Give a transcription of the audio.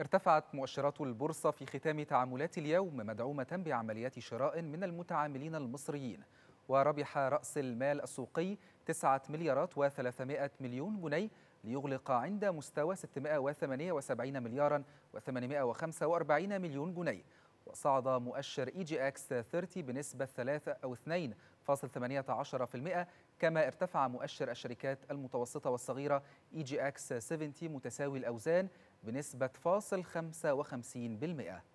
ارتفعت مؤشرات البورصة في ختام تعاملات اليوم مدعومة بعمليات شراء من المتعاملين المصريين وربح رأس المال السوقي 9 مليارات و300 مليون جنيه ليغلق عند مستوى 678 مليارا و845 مليون جنيه وصعد مؤشر اي جي اكس 30 بنسبة 3 أو 2.18% كما ارتفع مؤشر الشركات المتوسطة والصغيرة اي جي اكس 70 متساوي الأوزان بنسبة فاصل 55%